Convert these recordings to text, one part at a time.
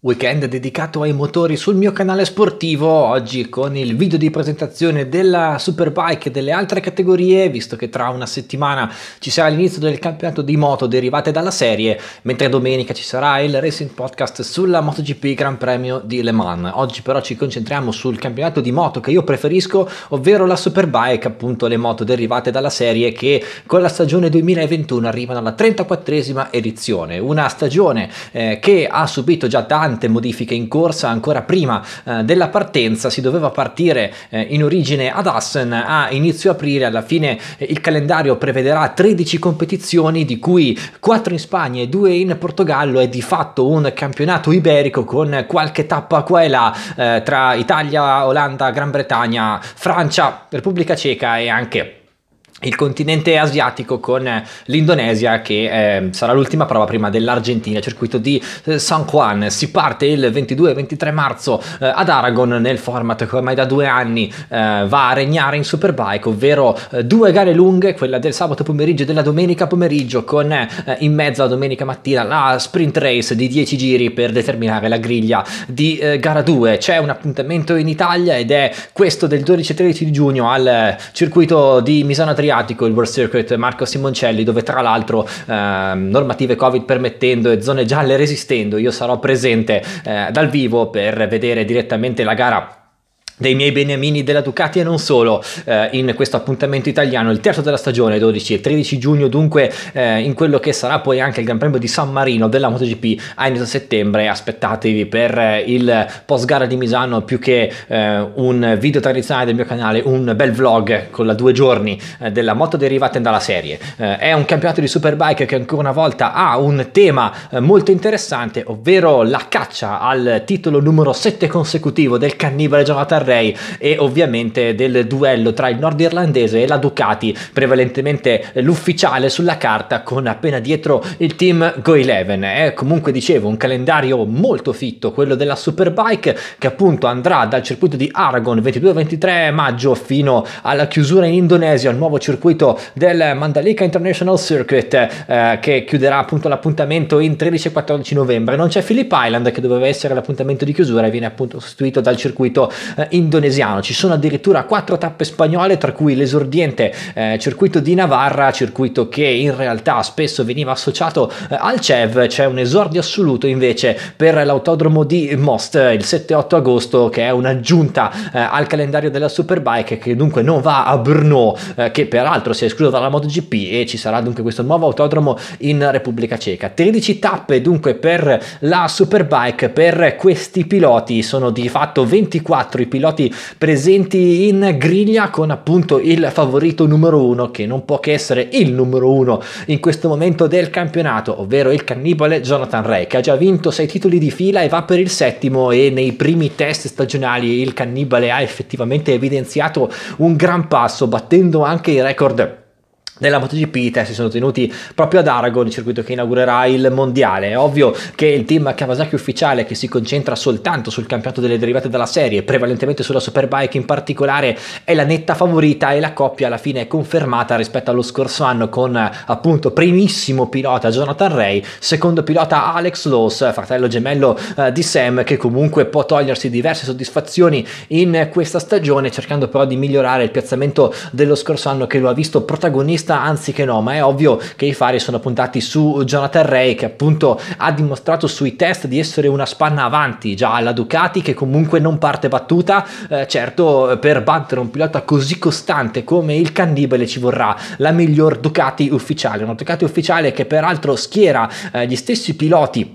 Weekend dedicato ai motori sul mio canale sportivo, oggi con il video di presentazione della Superbike e delle altre categorie, visto che tra una settimana ci sarà l'inizio del campionato di moto derivate dalla serie, mentre domenica ci sarà il Racing Podcast sulla MotoGP Gran Premio di Le Mans. Oggi però ci concentriamo sul campionato di moto che io preferisco, ovvero la Superbike, appunto le moto derivate dalla serie che con la stagione 2021 arrivano alla 34esima edizione, una stagione eh, che ha subito già tanti tante modifiche in corsa ancora prima eh, della partenza, si doveva partire eh, in origine ad Assen a inizio aprile, alla fine eh, il calendario prevederà 13 competizioni di cui 4 in Spagna e 2 in Portogallo, è di fatto un campionato iberico con qualche tappa qua e là eh, tra Italia, Olanda, Gran Bretagna, Francia, Repubblica Ceca e anche il continente asiatico con eh, l'Indonesia che eh, sarà l'ultima prova prima dell'Argentina, circuito di eh, San Juan. Si parte il 22-23 marzo eh, ad Aragon nel format che ormai da due anni eh, va a regnare in Superbike, ovvero eh, due gare lunghe, quella del sabato pomeriggio e della domenica pomeriggio con in mezzo a domenica mattina la sprint race di 10 giri per determinare la griglia di gara 2. C'è un appuntamento in Italia ed è questo del 12-13 giugno al circuito di Misano Trieste Adriatico, il World Circuit Marco Simoncelli, dove tra l'altro eh, normative Covid permettendo e zone gialle resistendo, io sarò presente eh, dal vivo per vedere direttamente la gara dei miei beniamini della Ducati e non solo eh, in questo appuntamento italiano, il terzo della stagione 12 e 13 giugno, dunque eh, in quello che sarà poi anche il Gran Premio di San Marino della MotoGP a inizio settembre, aspettatevi per eh, il post gara di Misano più che eh, un video tradizionale del mio canale, un bel vlog con la due giorni eh, della moto derivata dalla serie. è un campionato di Superbike che ancora una volta ha un tema molto interessante, ovvero la caccia al titolo numero 7 consecutivo del cannibale Jonathan Ray e ovviamente del duello tra il nord irlandese e la Ducati, prevalentemente l'ufficiale sulla carta con appena dietro il team Go Eleven. È eh, comunque dicevo un calendario molto fitto quello della Superbike che appunto andrà dal circuito di Aragon 22-23 maggio fino alla chiusura in Indonesia, al nuovo circuito del Mandalika International Circuit eh, che chiuderà appunto l'appuntamento in 13 14 novembre. Non c'è Philip Island che doveva essere l'appuntamento di chiusura e viene appunto sostituito dal circuito eh, indonesiano. Ci sono addirittura quattro tappe spagnole, tra cui l'esordiente eh, circuito di Navarra, circuito che in realtà spesso veniva associato eh, al CEV, c'è un esordio assoluto invece per l'autodromo di Most il 7-8 agosto, che è un'aggiunta eh, al calendario della Superbike, che dunque non va a Brno, eh, che peraltro si è escluso dalla MotoGP e ci sarà dunque questo nuovo autodromo in Repubblica Ceca. 13 tappe dunque per la Superbike, per questi piloti sono di fatto 24 i piloti piloti presenti in griglia con appunto il favorito numero uno che non può che essere il numero uno in questo momento del campionato, ovvero il cannibale Jonathan Ray che ha già vinto sei titoli di fila e va per il settimo e nei primi test stagionali il cannibale ha effettivamente evidenziato un gran passo battendo anche i record della MotoGP i test si sono tenuti proprio ad Aragon, il circuito che inaugurerà il mondiale. È ovvio che il team Kawasaki ufficiale, che si concentra soltanto sul campionato delle derivate dalla serie, prevalentemente sulla Superbike in particolare, è la netta favorita e la coppia alla fine è confermata rispetto allo scorso anno con appunto primissimo pilota Jonathan Ray, secondo pilota Alex Loss, fratello gemello eh, di Sam, che comunque può togliersi diverse soddisfazioni in questa stagione, cercando però di migliorare il piazzamento dello scorso anno che lo ha visto protagonista questa anziché no, ma è ovvio che i fari sono puntati su Jonathan Ray che appunto ha dimostrato sui test di essere una spanna avanti già alla Ducati che comunque non parte battuta, eh, certo per battere un pilota così costante come il Cannibale ci vorrà la miglior Ducati ufficiale, una Ducati ufficiale che peraltro schiera eh, gli stessi piloti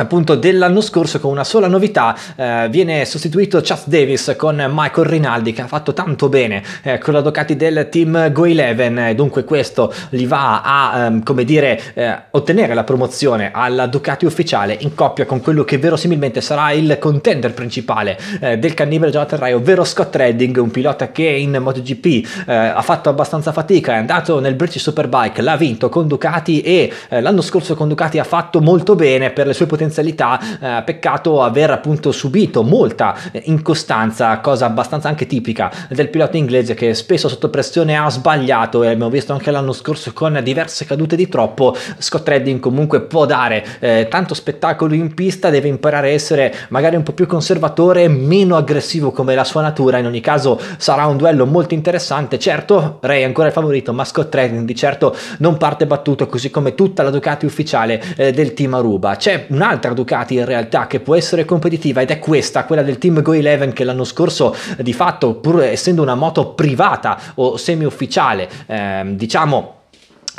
appunto dell'anno scorso con una sola novità eh, viene sostituito Chas Davis con Michael Rinaldi che ha fatto tanto bene eh, con la Ducati del team Go 11 dunque questo li va a ehm, come dire eh, ottenere la promozione alla Ducati ufficiale in coppia con quello che verosimilmente sarà il contender principale eh, del cannibale Jonathan Rai ovvero Scott Redding un pilota che in MotoGP eh, ha fatto abbastanza fatica è andato nel British Superbike l'ha vinto con Ducati e eh, l'anno scorso con Ducati ha fatto molto bene per le sue potenzialità potenzialità, eh, peccato aver appunto subito molta eh, incostanza, cosa abbastanza anche tipica del pilota inglese che spesso sotto pressione ha sbagliato e abbiamo visto anche l'anno scorso con diverse cadute di troppo, Scott Redding comunque può dare eh, tanto spettacolo in pista, deve imparare a essere magari un po' più conservatore, meno aggressivo come la sua natura, in ogni caso sarà un duello molto interessante, certo Ray è ancora il favorito, ma Scott Redding di certo non parte battuto così come tutta la Ducati ufficiale eh, del team Aruba. C'è un altro un'altra Ducati in realtà che può essere competitiva ed è questa, quella del team Go 11 che l'anno scorso eh, di fatto pur essendo una moto privata o semi ufficiale, eh, diciamo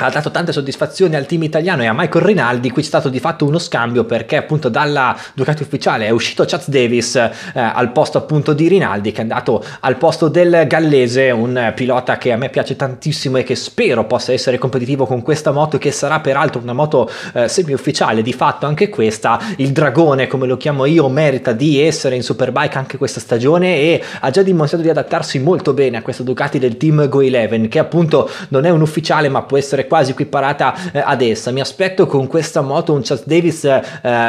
ha dato tante soddisfazioni al team italiano e a Michael Rinaldi, qui c'è stato di fatto uno scambio perché appunto dalla Ducati ufficiale è uscito Chaz Davis eh, al posto appunto di Rinaldi che è andato al posto del gallese, un pilota che a me piace tantissimo e che spero possa essere competitivo con questa moto che sarà peraltro una moto eh, semi-ufficiale, di fatto anche questa, il dragone come lo chiamo io merita di essere in Superbike anche questa stagione e ha già dimostrato di adattarsi molto bene a questa Ducati del team Go 11 che appunto non è un ufficiale ma può essere quasi equiparata eh, ad essa. Mi aspetto con questa moto un Chas Davis eh,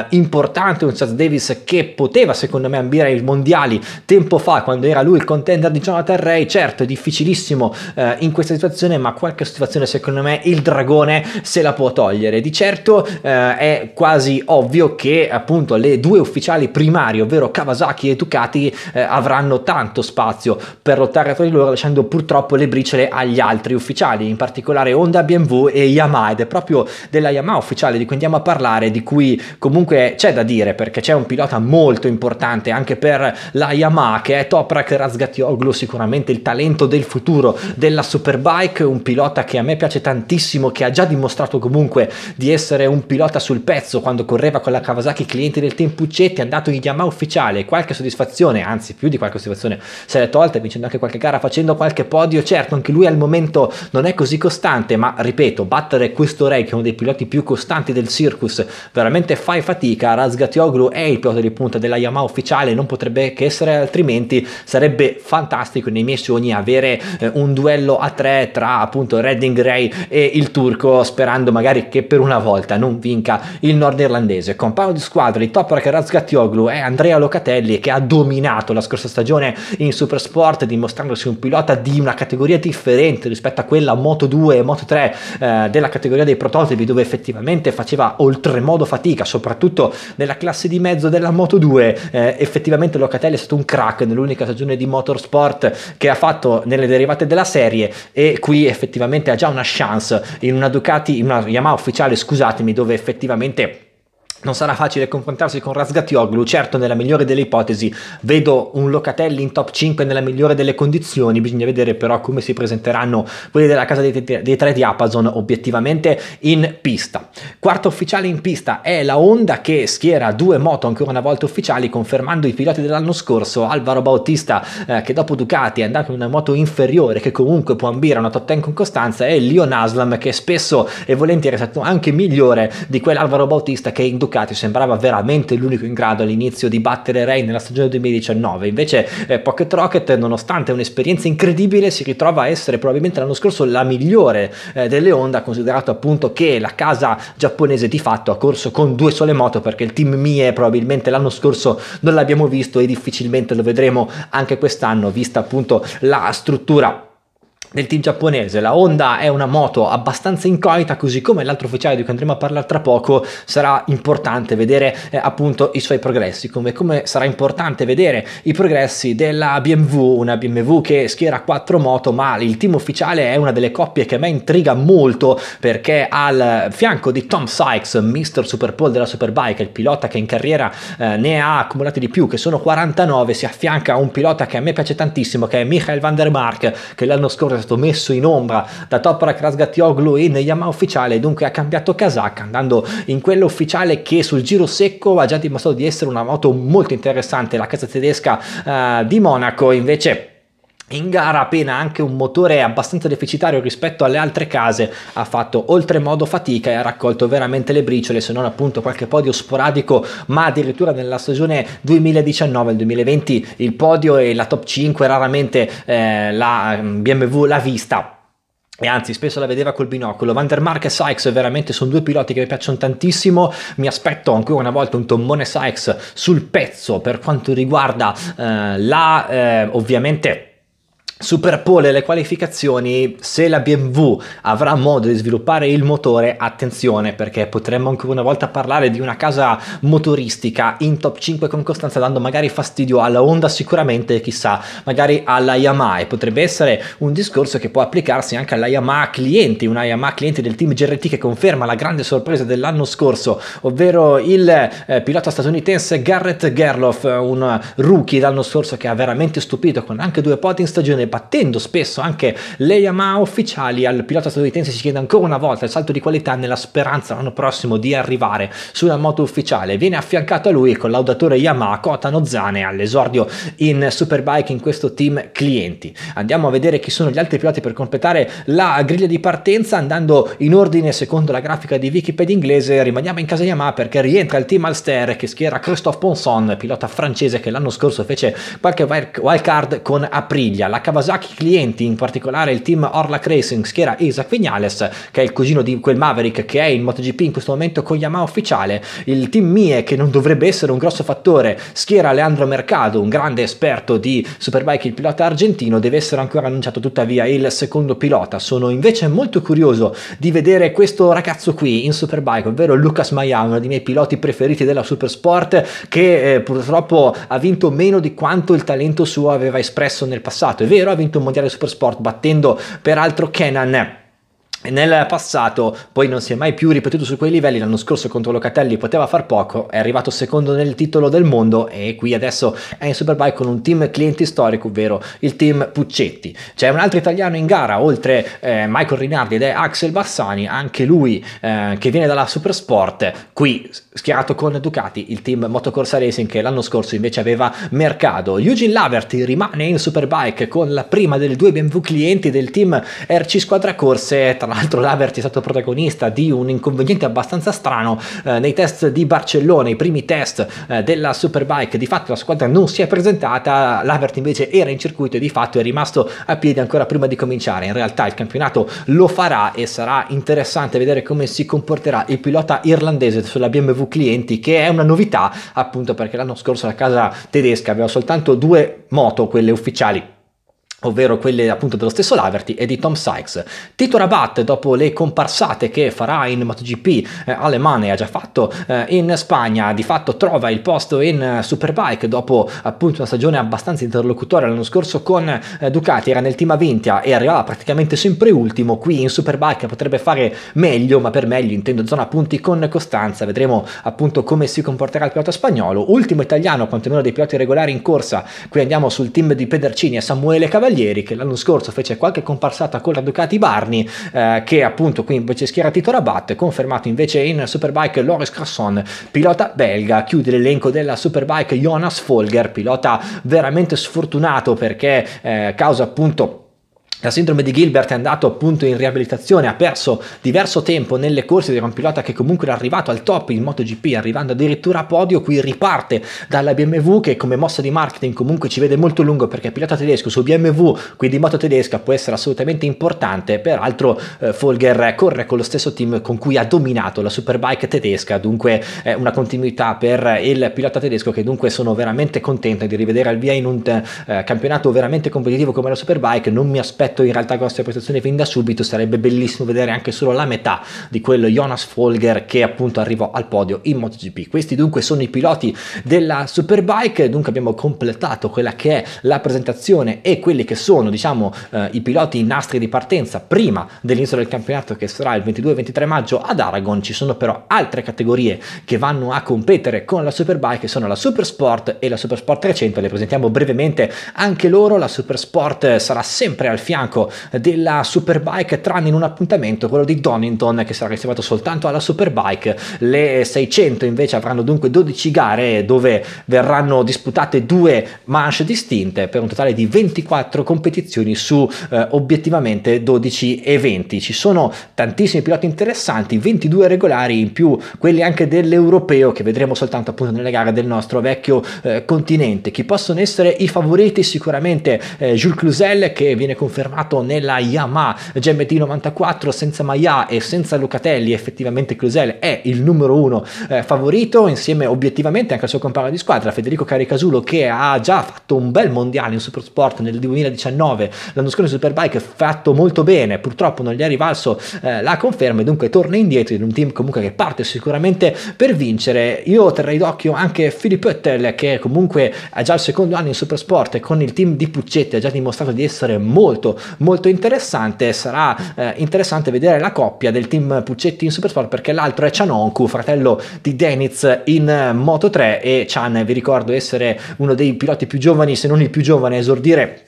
importante, un Chas Davis che poteva secondo me ambire ai mondiali tempo fa quando era lui il contender di Jonathan Ray. Certo, è difficilissimo eh, in questa situazione, ma qualche situazione secondo me il dragone se la può togliere. Di certo eh, è quasi ovvio che appunto le due ufficiali primarie, ovvero Kawasaki e Ducati, eh, avranno tanto spazio per lottare tra di loro lasciando purtroppo le briciole agli altri ufficiali, in particolare Honda, BMW e Yamaha ed è proprio della Yamaha ufficiale di cui andiamo a parlare, di cui comunque c'è da dire perché c'è un pilota molto importante anche per la Yamaha che è Toprak Razgatioglu, sicuramente il talento del futuro della Superbike, un pilota che a me piace tantissimo, che ha già dimostrato comunque di essere un pilota sul pezzo quando correva con la Kawasaki clienti del Tempuccetti, è andato in Yamaha ufficiale, qualche soddisfazione, anzi più di qualche soddisfazione se l'è tolta vincendo anche qualche gara, facendo qualche podio, certo anche lui al momento non è così costante, ma ripeto ripeto, battere questo Ray, che è uno dei piloti più costanti del circus, veramente fai fatica, Razgatioglu è il pilota di punta della Yamaha ufficiale, non potrebbe che essere altrimenti, sarebbe fantastico nei miei sogni avere eh, un duello a tre tra appunto Redding Ray e il turco, sperando magari che per una volta non vinca il nordirlandese. Compagno di squadra di Toprak Razgatioglu è Andrea Locatelli che ha dominato la scorsa stagione in Supersport dimostrandosi un pilota di una categoria differente rispetto a quella Moto 2 e Moto 3 eh, della categoria dei prototipi dove effettivamente faceva oltremodo fatica, soprattutto nella classe di mezzo della Moto 2, eh, effettivamente Locatelli è stato un crack nell'unica stagione di motorsport che ha fatto nelle derivate della serie e qui effettivamente ha già una chance in una Ducati, in una Yamaha ufficiale, scusatemi, dove effettivamente non sarà facile confrontarsi con Razgatioglu, certo nella migliore delle ipotesi vedo un Locatelli in top 5 nella migliore delle condizioni, bisogna vedere però come si presenteranno quelli della casa dei, dei tre di Apazon obiettivamente in pista. Quarto ufficiale in pista è la Honda che schiera due moto ancora una volta ufficiali confermando i piloti dell'anno scorso, Alvaro Bautista eh, che dopo Ducati è andato in una moto inferiore che comunque può ambire a una top 10 con costanza e Leon Aslam che spesso e volentieri è stato anche migliore di quell'Alvaro Bautista che in Ducati Ducati sembrava veramente l'unico in grado all'inizio di battere Ray nella stagione 2019, invece eh, Pocket Rocket nonostante un'esperienza incredibile si ritrova a essere probabilmente l'anno scorso la migliore eh, delle Honda, considerato appunto che la casa giapponese di fatto ha corso con due sole moto perché il team Mie probabilmente l'anno scorso non l'abbiamo visto e difficilmente lo vedremo anche quest'anno, vista appunto la struttura del team giapponese. La Honda è una moto abbastanza incognita, così come l'altro ufficiale di cui andremo a parlare tra poco, sarà importante vedere eh, appunto i suoi progressi, come, come, sarà importante vedere i progressi della BMW, una BMW che schiera quattro moto, ma il team ufficiale è una delle coppie che a me intriga molto perché al fianco di Tom Sykes, Mr. Superpole della Superbike, il pilota che in carriera eh, ne ha accumulati di più, che sono 49, si affianca a un pilota che a me piace tantissimo, che è Michael van der Mark, che l'anno scorso stato messo in ombra da Toprak Rasgatioglu in Yamaha ufficiale, dunque ha cambiato casacca andando in quella ufficiale che sul giro secco ha già dimostrato di essere una moto molto interessante, la casa tedesca eh, di Monaco invece in gara appena anche un motore abbastanza deficitario rispetto alle altre case ha fatto oltremodo fatica e ha raccolto veramente le briciole se non appunto qualche podio sporadico ma addirittura nella stagione 2019-2020 il podio e la top 5 raramente eh, la mm, BMW l'ha vista e anzi spesso la vedeva col binocolo Van der Mark e Sykes veramente sono due piloti che mi piacciono tantissimo mi aspetto ancora una volta un tommone Sykes sul pezzo per quanto riguarda eh, la eh, ovviamente Superpole le qualificazioni, se la BMW avrà modo di sviluppare il motore, attenzione perché potremmo ancora una volta parlare di una casa motoristica in top 5 con costanza dando magari fastidio alla Honda sicuramente, chissà, magari alla Yamaha e potrebbe essere un discorso che può applicarsi anche alla Yamaha clienti, una Yamaha cliente del team GRT che conferma la grande sorpresa dell'anno scorso, ovvero il eh, pilota statunitense Garrett Gerloff, un rookie l'anno scorso che ha veramente stupito con anche due poti in stagione battendo spesso anche le Yamaha ufficiali, al pilota statunitense si chiede ancora una volta il salto di qualità nella speranza l'anno prossimo di arrivare sulla moto ufficiale. Viene affiancato a lui il collaudatore Yamaha Kota Nozane all'esordio in Superbike in questo team clienti. Andiamo a vedere chi sono gli altri piloti per completare la griglia di partenza andando in ordine secondo la grafica di Wikipedia inglese. Rimaniamo in casa Yamaha perché rientra il team Alster che schiera Christophe Ponson, pilota francese che l'anno scorso fece qualche wild card con Aprilia. La Kawasaki Kawasaki clienti, in particolare il team Orlac Racing schiera Isaac Vignales, che è il cugino di quel Maverick che è in MotoGP in questo momento con Yamaha ufficiale, il team Mie che non dovrebbe essere un grosso fattore schiera Leandro Mercado, un grande esperto di Superbike, il pilota argentino, deve essere ancora annunciato tuttavia il secondo pilota. Sono invece molto curioso di vedere questo ragazzo qui in Superbike, ovvero Lucas Maia, uno dei miei piloti preferiti della Supersport, che eh, purtroppo ha vinto meno di quanto il talento suo aveva espresso nel passato. È vero 0 ha vinto il mondiale Supersport battendo peraltro Kenan nel passato poi non si è mai più ripetuto su quei livelli, l'anno scorso contro Locatelli poteva far poco, è arrivato secondo nel titolo del mondo e qui adesso è in Superbike con un team clienti storico, ovvero il team Puccetti. C'è un altro italiano in gara, oltre eh, Michael Rinardi ed è Axel Bassani, anche lui eh, che viene dalla Supersport, qui schierato con Ducati, il team Motocorsa Racing che l'anno scorso invece aveva mercato. Eugene Laverty rimane in Superbike con la prima delle due BMW clienti del team RC Squadra Corse, tra l'altro Laverty è stato protagonista di un inconveniente abbastanza strano eh, nei test di Barcellona, i primi test eh, della Superbike, di fatto la squadra non si è presentata, Laverty invece era in circuito e di fatto è rimasto a piedi ancora prima di cominciare, in realtà il campionato lo farà e sarà interessante vedere come si comporterà il pilota irlandese sulla BMW Clienti che è una novità appunto perché l'anno scorso la casa tedesca aveva soltanto due moto, quelle ufficiali ovvero quelle appunto dello stesso Laverty e di Tom Sykes. Tito Rabat, dopo le comparsate che farà in MotoGP eh, Alemania, ha già fatto eh, in Spagna, di fatto trova il posto in eh, Superbike dopo appunto una stagione abbastanza interlocutoria l'anno scorso con eh, Ducati, era nel team Avintia e arrivava praticamente sempre ultimo, qui in Superbike potrebbe fare meglio, ma per meglio intendo zona punti con costanza, vedremo appunto come si comporterà il pilota spagnolo, ultimo italiano quantomeno dei piloti regolari in corsa, qui andiamo sul team di Pedercini e Samuele Cavalieri, Cavalieri che l'anno scorso fece qualche comparsata con la Ducati Barney eh, che appunto qui invece schiera Tito Rabat, confermato invece in Superbike Loris Crasson, pilota belga, chiude l'elenco della Superbike Jonas Folger, pilota veramente sfortunato perché eh, causa appunto la sindrome di Gilbert è andato appunto in riabilitazione, ha perso diverso tempo nelle corse di era un pilota che comunque era arrivato al top in MotoGP, arrivando addirittura a podio, qui riparte dalla BMW che come mossa di marketing comunque ci vede molto lungo perché pilota tedesco su BMW, quindi moto tedesca può essere assolutamente importante, peraltro eh, Folger corre con lo stesso team con cui ha dominato la Superbike tedesca, dunque eh, una continuità per il pilota tedesco che dunque sono veramente contento di rivedere al via in un eh, campionato veramente competitivo come la Superbike, non mi aspetto progetto in realtà costo e prestazione fin da subito, sarebbe bellissimo vedere anche solo la metà di quello Jonas Folger che appunto arrivò al podio in MotoGP. Questi dunque sono i piloti della Superbike, dunque abbiamo completato quella che è la presentazione e quelli che sono diciamo eh, i piloti in nastri di partenza prima dell'inizio del campionato che sarà il 22-23 maggio ad Aragon, ci sono però altre categorie che vanno a competere con la Superbike, sono la Supersport e la Supersport 300, le presentiamo brevemente anche loro, la Supersport sarà sempre al fianco bianco della Superbike, tranne in un appuntamento, quello di Donington, che sarà riservato soltanto alla Superbike. Le 600 invece avranno dunque 12 gare dove verranno disputate due manche distinte per un totale di 24 competizioni su eh, obiettivamente 12 eventi. Ci sono tantissimi piloti interessanti, 22 regolari in più quelli anche dell'europeo che vedremo soltanto appunto nelle gare del nostro vecchio eh, continente. Chi possono essere i favoriti? Sicuramente eh, Jules Clusel che viene confermato confermato nella Yamaha GMT94 senza Maia e senza Lucatelli effettivamente Clusel è il numero uno eh, favorito insieme obiettivamente anche al suo compagno di squadra Federico Caricasulo che ha già fatto un bel mondiale in Supersport nel 2019 l'anno scorso in Superbike ha fatto molto bene purtroppo non gli è rivalso eh, la conferma e dunque torna indietro in un team comunque che parte sicuramente per vincere io terrei d'occhio anche Filippo Ettel che comunque ha già il secondo anno in Supersport e con il team di Puccetti ha già dimostrato di essere molto molto, interessante. Sarà eh, interessante vedere la coppia del team Puccetti in Supersport perché l'altro è Chanonku, fratello di Deniz in eh, Moto 3 e Chan, vi ricordo, essere uno dei piloti più giovani, se non il più giovane, a esordire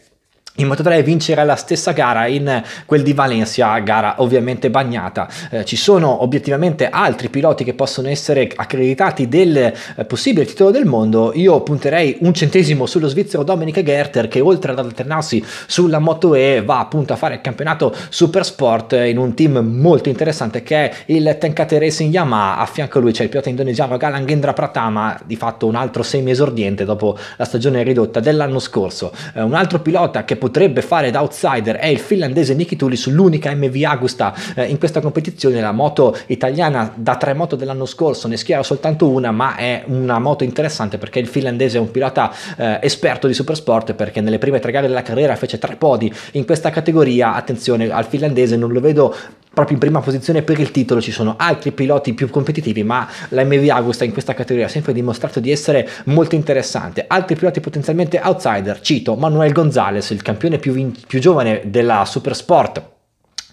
in Moto 3 vincerà la stessa gara in quel di Valencia, gara ovviamente bagnata. Eh, ci sono obiettivamente altri piloti che possono essere accreditati del eh, possibile titolo del mondo. Io punterei un centesimo sullo svizzero Dominic Gerter che oltre ad alternarsi sulla Moto E va appunto a fare il campionato Super Sport in un team molto interessante che è il Tenkate Racing Yamaha. A fianco a lui c'è il pilota indonesiano Galangendra Pratama, di fatto un altro semi esordiente dopo la stagione ridotta dell'anno scorso. Eh, un altro pilota che può potrebbe fare da outsider è il finlandese Niki Tulis, l'unica MV Agusta eh, in questa competizione, la moto italiana da tre moto dell'anno scorso, ne schiera soltanto una, ma è una moto interessante perché il finlandese è un pilota eh, esperto di supersport perché nelle prime tre gare della carriera fece tre podi in questa categoria, attenzione al finlandese non lo vedo proprio in prima posizione per il titolo, ci sono altri piloti più competitivi, ma la MV Agusta in questa categoria ha sempre dimostrato di essere molto interessante. Altri piloti potenzialmente outsider, cito Manuel Gonzalez, il campione più, più giovane della Supersport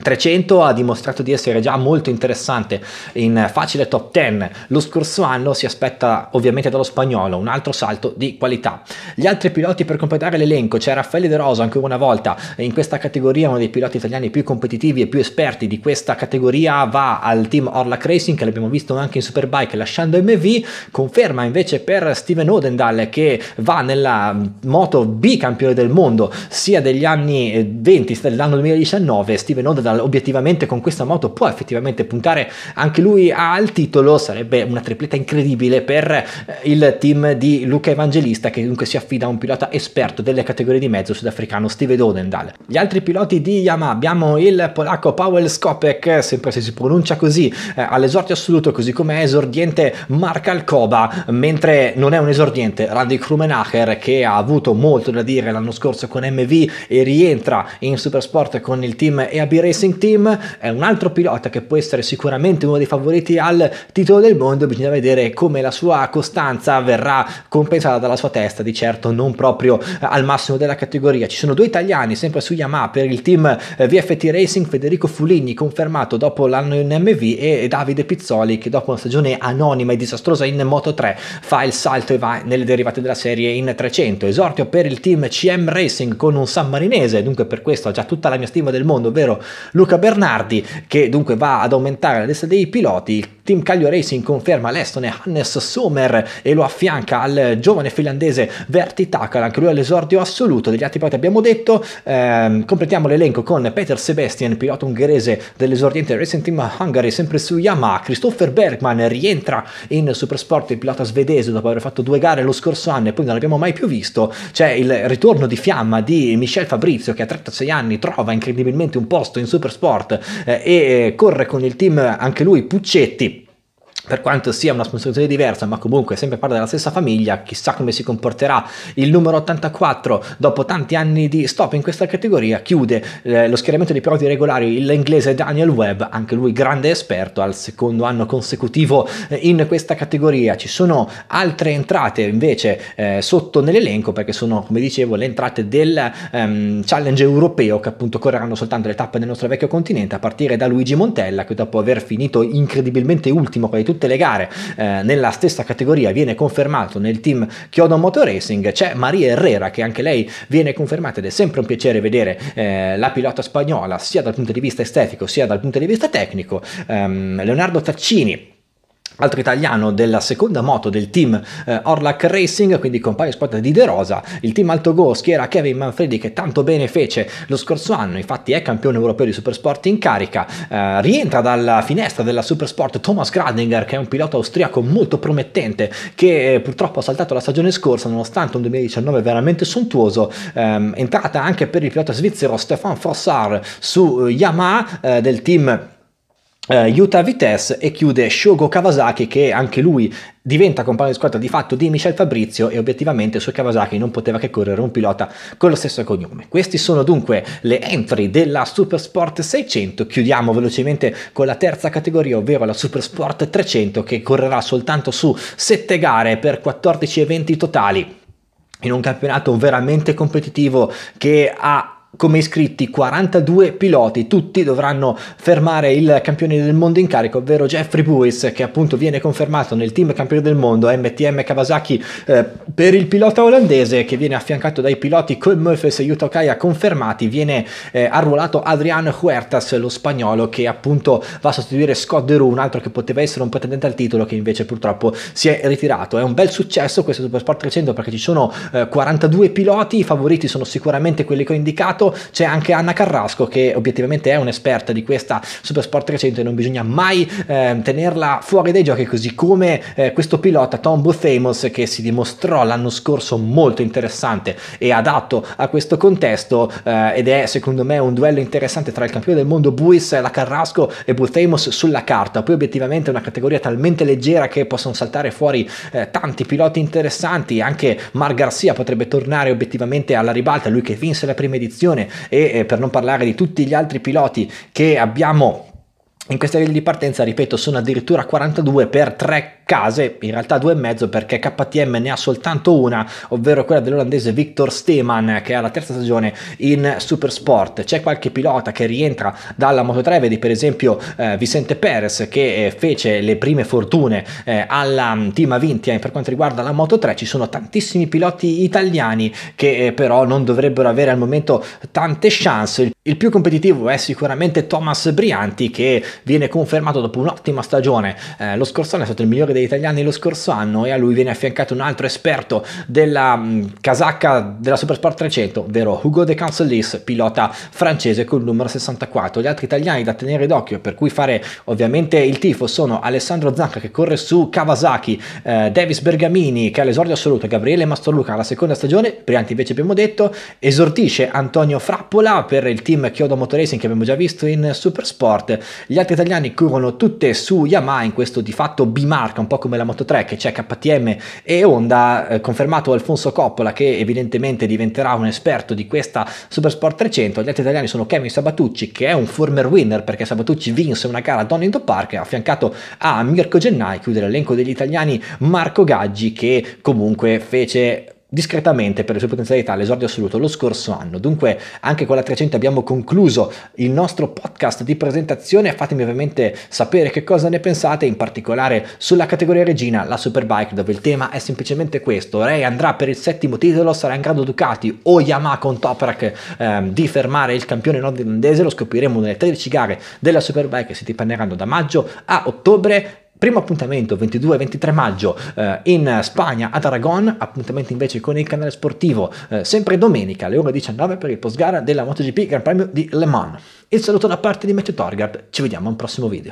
300 ha dimostrato di essere già molto interessante in facile top 10 lo scorso anno si aspetta ovviamente dallo spagnolo un altro salto di qualità gli altri piloti per completare l'elenco c'è Raffaele De Rosa ancora una volta in questa categoria uno dei piloti italiani più competitivi e più esperti di questa categoria va al team Orla Racing che l'abbiamo visto anche in Superbike lasciando MV conferma invece per Steven Odendal che va nella moto B campione del mondo sia degli anni 20 sia dell'anno 2019 Steven Odendal Arsenal obiettivamente con questa moto può effettivamente puntare anche lui al titolo, sarebbe una tripletta incredibile per eh, il team di Luca Evangelista che dunque si affida a un pilota esperto delle categorie di mezzo sudafricano Steve Dodendal. Gli altri piloti di Yamaha abbiamo il polacco Paweł Skopek, sempre se si pronuncia così, eh, all'esordio assoluto, così come esordiente Mark Alcoba, mentre non è un esordiente Randy Krumenacher che ha avuto molto da dire l'anno scorso con MV e rientra in Supersport con il team EAB Racing Racing Team è un altro pilota che può essere sicuramente uno dei favoriti al titolo del mondo, bisogna vedere come la sua costanza verrà compensata dalla sua testa, di certo non proprio eh, al massimo della categoria. Ci sono due italiani sempre su Yamaha per il team eh, VFT Racing, Federico Fuligni confermato dopo l'anno in MV e Davide Pizzoli che dopo una stagione anonima e disastrosa in Moto 3 fa il salto e va nelle derivate della serie in 300. Esordio per il team CM Racing con un sammarinese, dunque per questo ha già tutta la mia stima del mondo, ovvero Luca Bernardi che dunque va ad aumentare la lista dei piloti Team Caglio Racing conferma l'estone Hannes Sommer e lo affianca al giovane finlandese Verti Takala, anche lui all'esordio assoluto. Degli altri piloti abbiamo detto, ehm, completiamo l'elenco con Peter Sebastian, pilota ungherese dell'esordiente Racing Team Hungary, sempre su Yamaha. Christopher Bergman rientra in Supersport, il pilota svedese, dopo aver fatto due gare lo scorso anno e poi non l'abbiamo mai più visto. C'è il ritorno di fiamma di Michel Fabrizio che a 36 anni trova incredibilmente un posto in Supersport eh, e eh, corre con il team anche lui Puccetti per quanto sia una sponsorizzazione diversa, ma comunque sempre parte della stessa famiglia, chissà come si comporterà il numero 84 dopo tanti anni di stop in questa categoria, chiude eh, lo schieramento dei piloti regolari l'inglese Daniel Webb, anche lui grande esperto al secondo anno consecutivo eh, in questa categoria. Ci sono altre entrate invece eh, sotto nell'elenco perché sono, come dicevo, le entrate del ehm, challenge europeo che appunto correranno soltanto le tappe nel nostro vecchio continente a partire da Luigi Montella che dopo aver finito incredibilmente ultimo quasi tutti tutte le gare eh, nella stessa categoria, viene confermato nel team Chiodo Motor Racing, c'è Maria Herrera che anche lei viene confermata ed è sempre un piacere vedere eh, la pilota spagnola sia dal punto di vista estetico sia dal punto di vista tecnico. Um, Leonardo Taccini altro italiano della seconda moto del team eh, Orlac Racing, quindi compagno sport di De Rosa, il team Alto Go schiera Kevin Manfredi che tanto bene fece lo scorso anno, infatti è campione europeo di Supersport in carica, eh, rientra dalla finestra della Supersport Thomas Gradinger che è un pilota austriaco molto promettente che eh, purtroppo ha saltato la stagione scorsa nonostante un 2019 veramente sontuoso, ehm, entrata anche per il pilota svizzero Stefan Frossard su eh, Yamaha eh, del team eh, Utah Vitesse e chiude Shogo Kawasaki che anche lui diventa compagno di squadra di fatto di Michel Fabrizio e obiettivamente su Kawasaki non poteva che correre un pilota con lo stesso cognome. Questi sono dunque le entry della Supersport 600, chiudiamo velocemente con la terza categoria ovvero la Supersport 300 che correrà soltanto su 7 gare per 14 eventi totali in un campionato veramente competitivo che ha come iscritti 42 piloti, tutti dovranno fermare il campione del mondo in carico, ovvero Jeffrey Buis che appunto viene confermato nel team campione del mondo MTM Kawasaki eh, per il pilota olandese che viene affiancato dai piloti Cole Murphys e Yuto Kaya confermati, viene eh, arruolato Adrian Huertas lo spagnolo che appunto va a sostituire Scott Deru, un altro che poteva essere un pretendente al titolo che invece purtroppo si è ritirato. È un bel successo questo Supersport 300 perché ci sono eh, 42 piloti, i favoriti sono sicuramente quelli che ho indicato mercato, c'è anche Anna Carrasco che obiettivamente è un'esperta di questa Supersport 300 e non bisogna mai eh, tenerla fuori dai giochi, così come eh, questo pilota Tom Buthamos che si dimostrò l'anno scorso molto interessante e adatto a questo contesto eh, ed è secondo me un duello interessante tra il campione del mondo Buis, la Carrasco e Buthamos sulla carta, poi obiettivamente è una categoria talmente leggera che possono saltare fuori eh, tanti piloti interessanti, anche Mar Garcia potrebbe tornare obiettivamente alla ribalta, lui che vinse la prima edizione qualificazione e eh, per non parlare di tutti gli altri piloti che abbiamo in questa linea di partenza, ripeto, sono addirittura 42 per 3 case, in realtà due e mezzo perché KTM ne ha soltanto una, ovvero quella dell'olandese Victor Steeman che è alla terza stagione in Supersport. C'è qualche pilota che rientra dalla Moto3, vedi per esempio eh, Vicente Perez che eh, fece le prime fortune eh, alla mm, Team Avintia per quanto riguarda la Moto3, ci sono tantissimi piloti italiani che eh, però non dovrebbero avere al momento tante chance. Il più competitivo è sicuramente Thomas Brianti che viene confermato dopo un'ottima stagione, eh, lo scorso anno è stato il migliore dei degli italiani lo scorso anno e a lui viene affiancato un altro esperto della mm, casacca della Supersport 300, ovvero Hugo De Cancelis, pilota francese col numero 64. Gli altri italiani da tenere d'occhio, per cui fare ovviamente il tifo, sono Alessandro Zanca che corre su Kawasaki, eh, Davis Bergamini che ha l'esordio assoluto, Gabriele Mastorluca alla seconda stagione, Brianti invece abbiamo detto, esortisce Antonio Frappola per il team Chiodo Motor Racing che abbiamo già visto in Supersport. Gli altri italiani corrono tutte su Yamaha in questo di fatto bimarca un po' come la Moto 3 che c'è KTM e Honda, eh, confermato Alfonso Coppola che evidentemente diventerà un esperto di questa Supersport 300, gli altri italiani sono Kevin Sabatucci che è un former winner perché Sabatucci vinse una gara a Donington Park affiancato a Mirko Gennai, chiude l'elenco degli italiani Marco Gaggi che comunque fece discretamente per le sue potenzialità l'esordio assoluto lo scorso anno. Dunque anche con la 300 abbiamo concluso il nostro podcast di presentazione, fatemi ovviamente sapere che cosa ne pensate, in particolare sulla categoria regina, la Superbike, dove il tema è semplicemente questo, Ray andrà per il settimo titolo, sarà in grado Ducati o Yamaha con Toprak ehm, di fermare il campione nordirlandese, lo scopriremo nelle 13 gare della Superbike che si dipanneranno da maggio a ottobre, primo appuntamento 22-23 maggio eh, in Spagna ad Aragon, appuntamento invece con il canale sportivo eh, sempre domenica alle ore 19 per il postgara della MotoGP Gran Premio di Le Mans. Il saluto da parte di Matthew Torgard, ci vediamo al prossimo video.